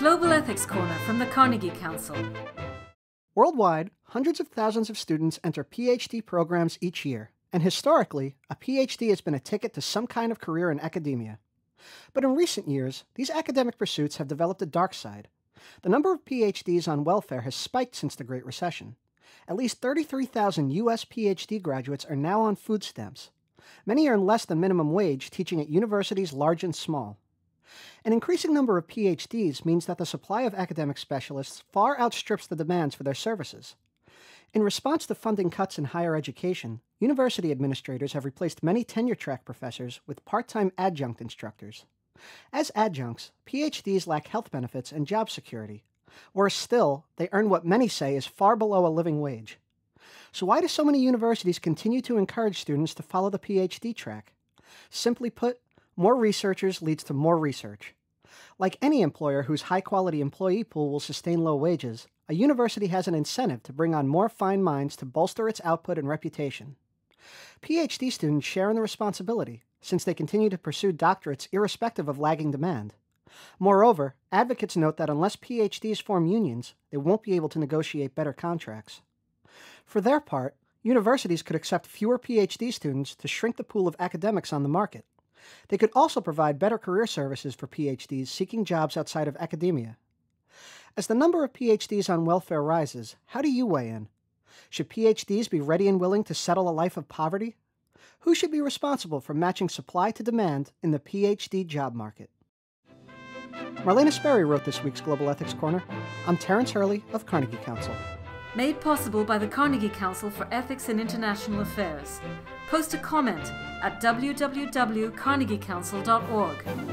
Global Ethics Corner from the Carnegie Council. Worldwide, hundreds of thousands of students enter PhD programs each year, and historically, a PhD has been a ticket to some kind of career in academia. But in recent years, these academic pursuits have developed a dark side. The number of PhDs on welfare has spiked since the Great Recession. At least 33,000 U.S. PhD graduates are now on food stamps. Many earn less than minimum wage teaching at universities large and small. An increasing number of PhDs means that the supply of academic specialists far outstrips the demands for their services. In response to funding cuts in higher education, university administrators have replaced many tenure track professors with part time adjunct instructors. As adjuncts, PhDs lack health benefits and job security. Worse still, they earn what many say is far below a living wage. So, why do so many universities continue to encourage students to follow the PhD track? Simply put, more researchers leads to more research. Like any employer whose high quality employee pool will sustain low wages, a university has an incentive to bring on more fine minds to bolster its output and reputation. PhD students share in the responsibility, since they continue to pursue doctorates irrespective of lagging demand. Moreover, advocates note that unless PhDs form unions, they won't be able to negotiate better contracts. For their part, universities could accept fewer PhD students to shrink the pool of academics on the market. They could also provide better career services for PhDs seeking jobs outside of academia. As the number of PhDs on welfare rises, how do you weigh in? Should PhDs be ready and willing to settle a life of poverty? Who should be responsible for matching supply to demand in the PhD job market? Marlena Sperry wrote this week's Global Ethics Corner. I'm Terrence Hurley of Carnegie Council made possible by the Carnegie Council for Ethics in International Affairs. Post a comment at www.carnegiecouncil.org.